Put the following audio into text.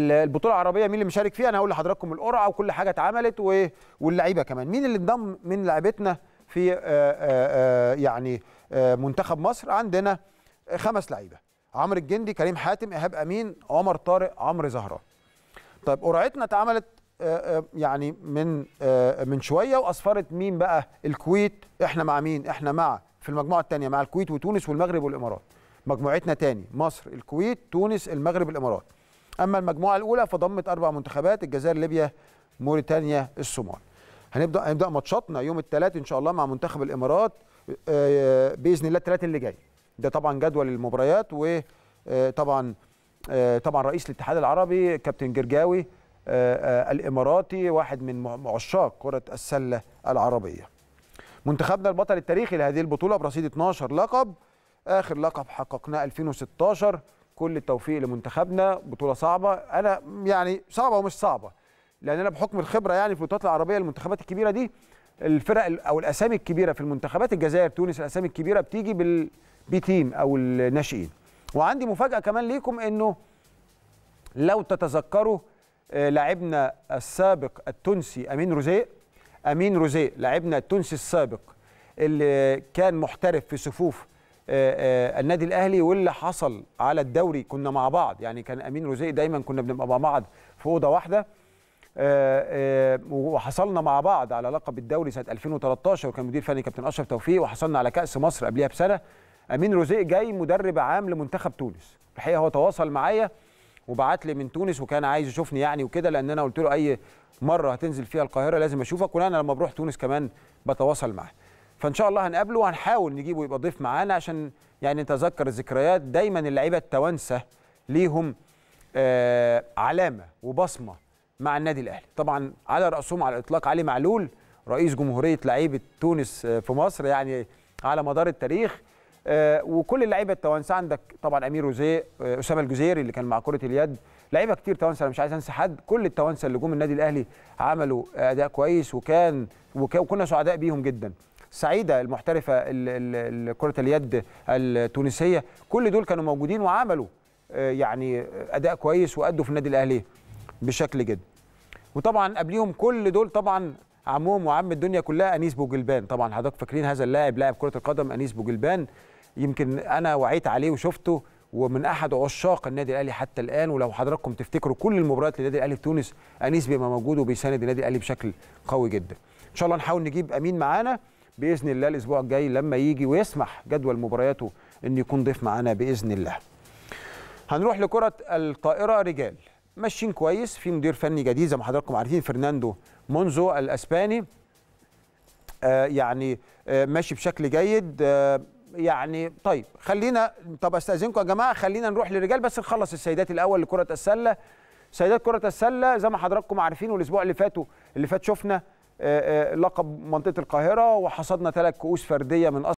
البطوله العربيه مين اللي مشارك فيها انا هقول لحضراتكم القرعه وكل حاجه اتعملت و... واللعيبه كمان مين اللي انضم من لعبتنا في آه، آه، آه، يعني منتخب مصر عندنا خمس لعيبه عمرو الجندي كريم حاتم ايهاب امين عمر طارق عمرو زهران طيب قرعتنا اتعملت يعني من من شويه واصفرت مين بقى الكويت احنا مع مين احنا مع في المجموعه الثانيه مع الكويت وتونس والمغرب والامارات مجموعتنا تاني مصر الكويت تونس المغرب الامارات اما المجموعه الاولى فضمت اربع منتخبات الجزائر ليبيا موريتانيا الصومال هنبدا هنبدا ماتشاتنا يوم الثلاث ان شاء الله مع منتخب الامارات آه، باذن الله الثلاث اللي جاي ده طبعا جدول المباريات وطبعا آه، آه، طبعا رئيس الاتحاد العربي كابتن جرجاوي الاماراتي واحد من عشاق كره السله العربيه منتخبنا البطل التاريخي لهذه البطوله برصيد 12 لقب اخر لقب حققناه 2016 كل التوفيق لمنتخبنا بطوله صعبه انا يعني صعبه ومش صعبه لان انا بحكم الخبره يعني في البطولات العربيه المنتخبات الكبيره دي الفرق او الاسامي الكبيره في المنتخبات الجزائر تونس الاسامي الكبيره بتيجي بالبي تيم او الناشئين وعندي مفاجاه كمان ليكم انه لو تتذكروا آه، لاعبنا السابق التونسي امين روزيه امين روزيه لاعبنا التونسي السابق اللي كان محترف في صفوف آه، آه، النادي الاهلي واللي حصل على الدوري كنا مع بعض يعني كان امين روزي دايما كنا بنبقى مع بعض في اوضه واحده آه، وحصلنا مع بعض على لقب الدوري سنه 2013 وكان مدير فني كابتن اشرف توفيق وحصلنا على كاس مصر قبلها بسنه امين روزي جاي مدرب عام لمنتخب تونس الحقيقه هو تواصل معايا وبعت لي من تونس وكان عايز يشوفني يعني وكده لان انا قلت له اي مره هتنزل فيها القاهره لازم اشوفك وانا لما بروح تونس كمان بتواصل معاه فان شاء الله هنقابله وهنحاول نجيبه يبقى ضيف معانا عشان يعني نتذكر الذكريات دايما اللعيبه التوانسه ليهم آه علامه وبصمه مع النادي الاهلي طبعا على راسهم على الاطلاق علي معلول رئيس جمهوريه لعيبه تونس آه، في مصر يعني على مدار التاريخ آه، وكل اللعيبه التوانسه عندك طبعا امير روزيه آه، اسامه الجزيري اللي كان مع كره اليد لعيبه كتير توانسه انا مش عايز انسى حد كل التوانسه اللي جم النادي الاهلي عملوا اداء كويس وكان وكنا سعداء بيهم جدا سعيده المحترفه كره اليد التونسيه كل دول كانوا موجودين وعملوا آه، يعني اداء كويس وادوا في النادي الاهلي بشكل جد وطبعا قبليهم كل دول طبعا عمهم وعم الدنيا كلها انيس بوجلبان طبعا حضرتك فاكرين هذا اللاعب لاعب كره القدم انيس بوجلبان يمكن انا وعيت عليه وشفته ومن احد عشاق النادي الاهلي حتى الان ولو حضراتكم تفتكروا كل المباريات للنادي الاهلي في تونس انيس بيبقى موجود وبيساند النادي الاهلي بشكل قوي جدا ان شاء الله نحاول نجيب امين معانا باذن الله الاسبوع الجاي لما يجي ويسمح جدول مبارياته ان يكون ضيف معانا باذن الله هنروح لكره الطائره رجال ماشيين كويس في مدير فني جديد زي ما حضراتكم عارفين فرناندو مونزو الاسباني آه يعني آه ماشي بشكل جيد آه يعني طيب خلينا طب استاذنكم يا جماعه خلينا نروح للرجال بس نخلص السيدات الاول لكره السله سيدات كره السله زي ما حضراتكم عارفين والاسبوع اللي فاتوا اللي فات شفنا آه، آه، لقب منطقه القاهره وحصدنا ثلاث كؤوس فرديه من